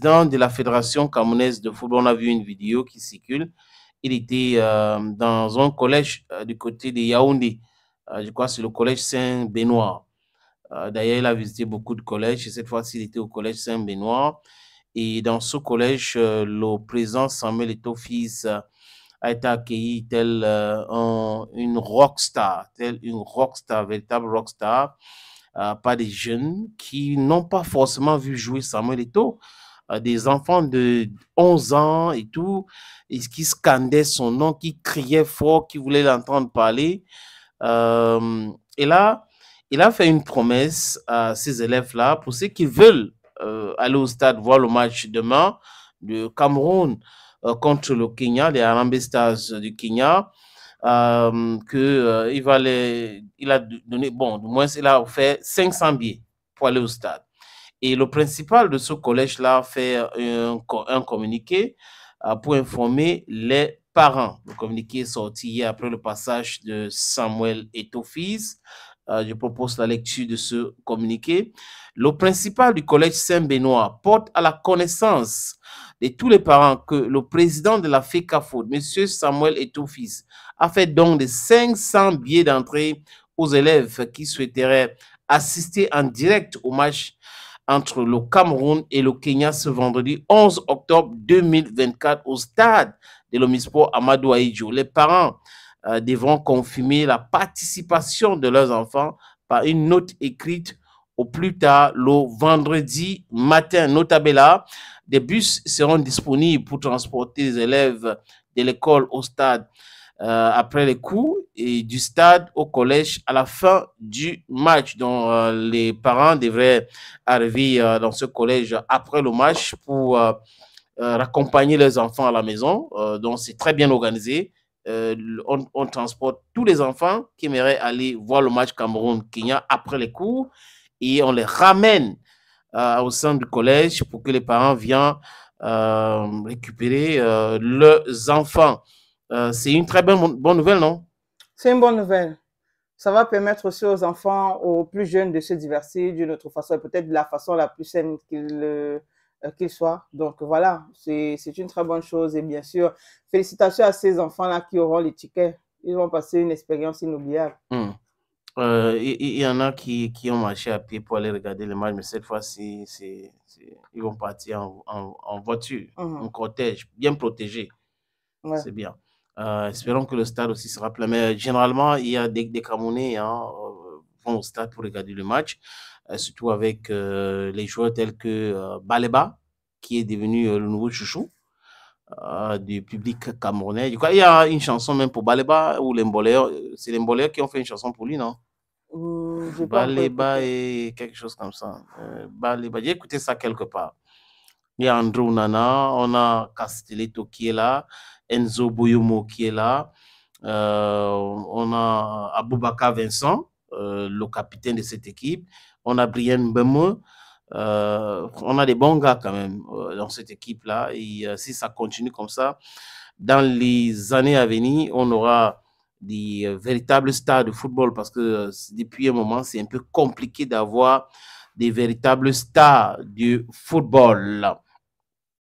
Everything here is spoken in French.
président de la Fédération camerounaise de football. On a vu une vidéo qui circule. Il était euh, dans un collège euh, du côté de Yaoundé. Euh, je crois que c'est le collège Saint-Benoît. D'ailleurs, il a visité beaucoup de collèges. Et cette fois-ci, il était au collège Saint-Benoît. Et dans ce collège, le président Samuel Eto'o fils, a été accueilli tel un, une rockstar, tel une rockstar, véritable rockstar. par des jeunes qui n'ont pas forcément vu jouer Samuel Eto'o. Euh, des enfants de 11 ans et tout, et qui scandaient son nom, qui criaient fort, qui voulaient l'entendre parler. Euh, et là, il a fait une promesse à ces élèves-là pour ceux qui veulent euh, aller au stade voir le match demain de Cameroun contre le Kenya, les Alambestas du Kenya. Euh, que il va les, il a donné bon du moins il a offert 500 billets pour aller au stade et le principal de ce collège-là fait un, communiqué euh, pour informer les parents. Le communiqué est sorti hier après le passage de Samuel et euh, je propose la lecture de ce communiqué. Le principal du collège Saint-Benoît porte à la connaissance de tous les parents que le président de la FECAFOD, M. Samuel et a fait donc de 500 billets d'entrée aux élèves qui souhaiteraient assister en direct au match entre le Cameroun et le Kenya ce vendredi 11 octobre 2024 au stade de l'Omisport Amadou Aïdjo. Les parents euh, devront confirmer la participation de leurs enfants par une note écrite au plus tard le vendredi matin. Notabella, des bus seront disponibles pour transporter les élèves de l'école au stade. Euh, après les coups et du stade au collège à la fin du match. Donc, euh, les parents devraient arriver euh, dans ce collège après le match pour accompagner les enfants à la maison. donc, c'est très bien organisé. On, transporte tous les enfants qui aimeraient aller voir le match Cameroun-Kenya après les cours et on les ramène au sein du collège pour que les parents viennent récupérer leurs enfants. Euh, c'est une très bonne, bonne nouvelle, non C'est une bonne nouvelle. Ça va permettre aussi aux enfants, aux plus jeunes, de se diversifier d'une autre façon, peut-être de la façon la plus saine qu'ils euh, soient. Donc voilà, c'est une très bonne chose. Et bien sûr, félicitations à ces enfants-là qui auront les tickets. Ils vont passer une expérience inoubliable. il hmm. euh, y, en a qui, qui, ont marché à pied pour aller regarder le match, mais cette fois-ci, ils vont partir en, en, voiture, mhm. en cortège, bien protégé. C'est bien. Euh, espérons que le stade aussi sera plein. Mais euh, généralement, il y a des, des Camerounais hein, euh, vont au stade pour regarder le match, surtout avec les joueurs tels que Baleba, qui est devenu le nouveau chouchou du public camerounais. Du coup, il y a une chanson même pour Baleba ou les C'est les qui ont fait une chanson pour lui, non Baleba et quelque chose comme ça. Baleba, j'ai écouté ça quelque part. Il y a Andrew Nana, on a Castelletto qui est là, Enzo Boyomo qui est euh, là, on a Aboubaka Vincent, euh, le capitaine de cette équipe, on a Brian Bemo, euh, on a des bons gars quand même dans cette équipe-là. Et si ça continue comme ça, dans les années à venir, on aura des véritables stars de football parce que depuis un moment, c'est un peu compliqué d'avoir des véritables stars du football.